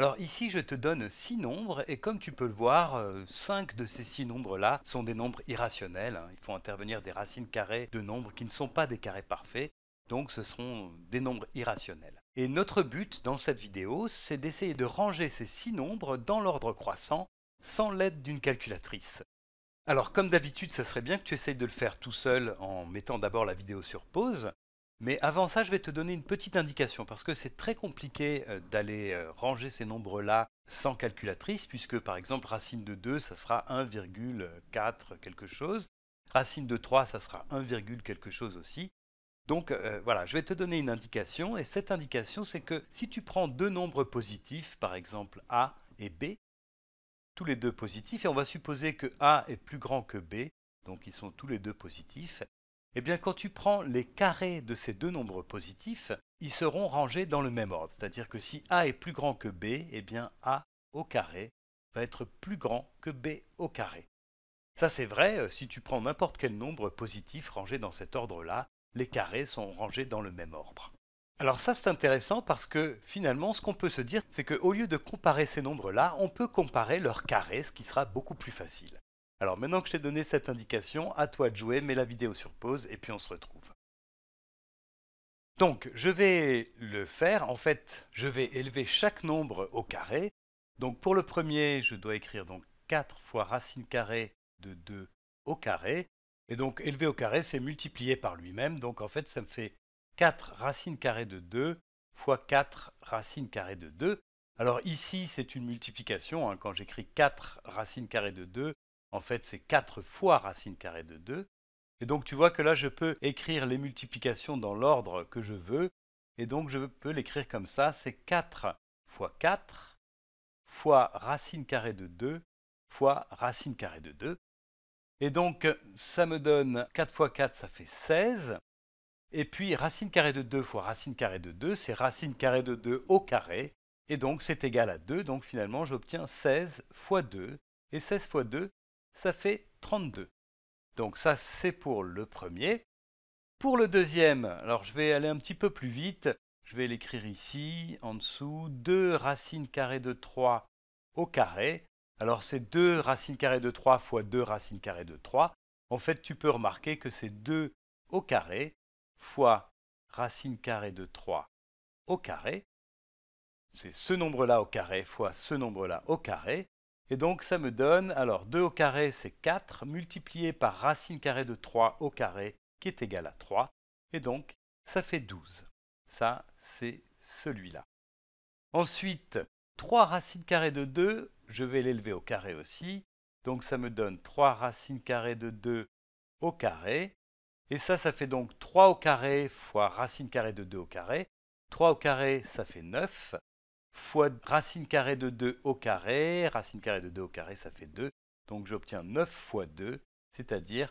Alors ici, je te donne 6 nombres, et comme tu peux le voir, 5 euh, de ces 6 nombres-là sont des nombres irrationnels. Hein. Il faut intervenir des racines carrées de nombres qui ne sont pas des carrés parfaits, donc ce seront des nombres irrationnels. Et notre but dans cette vidéo, c'est d'essayer de ranger ces 6 nombres dans l'ordre croissant, sans l'aide d'une calculatrice. Alors comme d'habitude, ça serait bien que tu essayes de le faire tout seul en mettant d'abord la vidéo sur pause, mais avant ça, je vais te donner une petite indication parce que c'est très compliqué euh, d'aller euh, ranger ces nombres-là sans calculatrice puisque par exemple racine de 2, ça sera 1,4 quelque chose. Racine de 3, ça sera 1, quelque chose aussi. Donc euh, voilà, je vais te donner une indication et cette indication c'est que si tu prends deux nombres positifs, par exemple A et B, tous les deux positifs, et on va supposer que A est plus grand que B, donc ils sont tous les deux positifs, eh bien, quand tu prends les carrés de ces deux nombres positifs, ils seront rangés dans le même ordre. C'est-à-dire que si A est plus grand que B, eh bien A au carré va être plus grand que B au carré. Ça c'est vrai, euh, si tu prends n'importe quel nombre positif rangé dans cet ordre-là, les carrés sont rangés dans le même ordre. Alors ça c'est intéressant parce que finalement ce qu'on peut se dire c'est qu'au lieu de comparer ces nombres-là, on peut comparer leurs carrés, ce qui sera beaucoup plus facile. Alors maintenant que je t'ai donné cette indication, à toi de jouer, mets la vidéo sur pause et puis on se retrouve. Donc je vais le faire, en fait je vais élever chaque nombre au carré. Donc pour le premier, je dois écrire donc 4 fois racine carrée de 2 au carré. Et donc élever au carré, c'est multiplié par lui-même. Donc en fait, ça me fait 4 racine carrée de 2 fois 4 racine carrée de 2. Alors ici, c'est une multiplication. Hein. Quand j'écris 4 racine carrée de 2, en fait, c'est 4 fois racine carrée de 2. Et donc tu vois que là, je peux écrire les multiplications dans l'ordre que je veux. Et donc je peux l'écrire comme ça, c'est 4 fois 4 fois racine carrée de 2 fois racine carrée de 2. Et donc ça me donne 4 fois 4, ça fait 16. Et puis racine carrée de 2 fois racine carrée de 2, c'est racine carrée de 2 au carré. Et donc c'est égal à 2, donc finalement j'obtiens 16 fois 2. Et 16 fois 2, ça fait 32. Donc ça, c'est pour le premier. Pour le deuxième, alors je vais aller un petit peu plus vite. Je vais l'écrire ici, en dessous, 2 racines carrées de 3 au carré. Alors c'est 2 racines carrées de 3 fois 2 racines carrées de 3. En fait, tu peux remarquer que c'est 2 au carré fois racine carrée de 3 au carré. C'est ce nombre-là au carré fois ce nombre-là au carré. Et donc ça me donne, alors 2 au carré c'est 4, multiplié par racine carrée de 3 au carré, qui est égal à 3. Et donc ça fait 12. Ça, c'est celui-là. Ensuite, 3 racine carrée de 2, je vais l'élever au carré aussi. Donc ça me donne 3 racine carrée de 2 au carré. Et ça, ça fait donc 3 au carré fois racine carrée de 2 au carré. 3 au carré, ça fait 9 fois racine carrée de 2 au carré. Racine carrée de 2 au carré, ça fait 2. Donc j'obtiens 9 fois 2, c'est-à-dire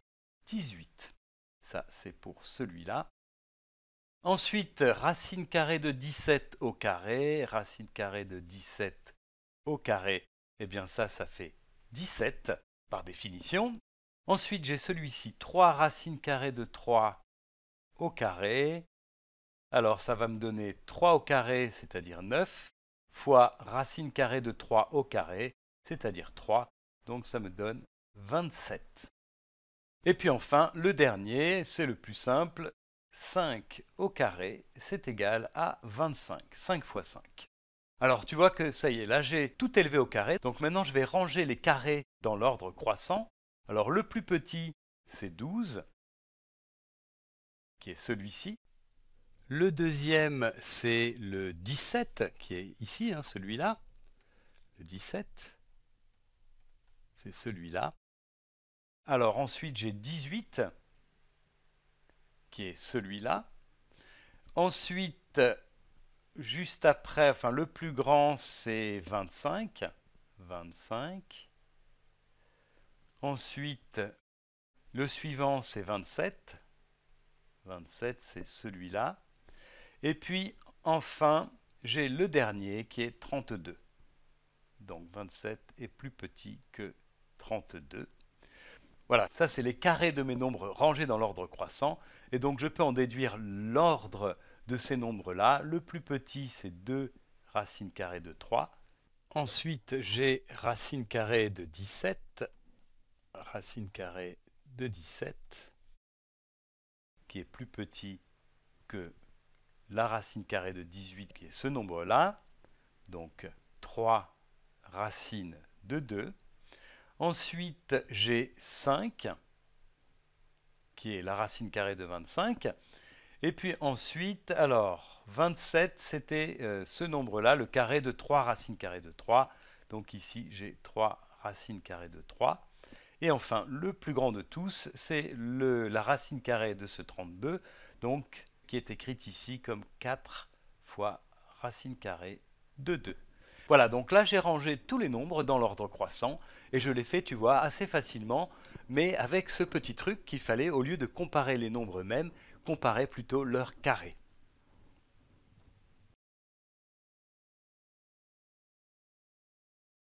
18. Ça, c'est pour celui-là. Ensuite, racine carrée de 17 au carré. Racine carrée de 17 au carré, eh bien ça, ça fait 17 par définition. Ensuite, j'ai celui-ci, 3 racine carrée de 3 au carré. Alors ça va me donner 3 au carré, c'est-à-dire 9 fois racine carrée de 3 au carré, c'est-à-dire 3, donc ça me donne 27. Et puis enfin, le dernier, c'est le plus simple, 5 au carré, c'est égal à 25, 5 fois 5. Alors tu vois que ça y est, là j'ai tout élevé au carré, donc maintenant je vais ranger les carrés dans l'ordre croissant. Alors le plus petit, c'est 12, qui est celui-ci, le deuxième, c'est le 17, qui est ici, hein, celui-là. Le 17, c'est celui-là. Alors ensuite, j'ai 18, qui est celui-là. Ensuite, juste après, enfin le plus grand, c'est 25. 25. Ensuite, le suivant, c'est 27. 27, c'est celui-là. Et puis enfin, j'ai le dernier qui est 32. Donc 27 est plus petit que 32. Voilà, ça c'est les carrés de mes nombres rangés dans l'ordre croissant. Et donc je peux en déduire l'ordre de ces nombres-là. Le plus petit c'est 2 racine carrée de 3. Ensuite j'ai racine carrée de 17. Racine carrée de 17 qui est plus petit que la racine carrée de 18 qui est ce nombre-là, donc 3 racines de 2. Ensuite, j'ai 5 qui est la racine carrée de 25. Et puis ensuite, alors, 27, c'était euh, ce nombre-là, le carré de 3 racine carrée de 3. Donc ici, j'ai 3 racines carrées de 3. Et enfin, le plus grand de tous, c'est la racine carrée de ce 32, donc qui est écrite ici comme 4 fois racine carrée de 2. Voilà, donc là j'ai rangé tous les nombres dans l'ordre croissant et je l'ai fait, tu vois, assez facilement, mais avec ce petit truc qu'il fallait, au lieu de comparer les nombres mêmes, comparer plutôt leur carré.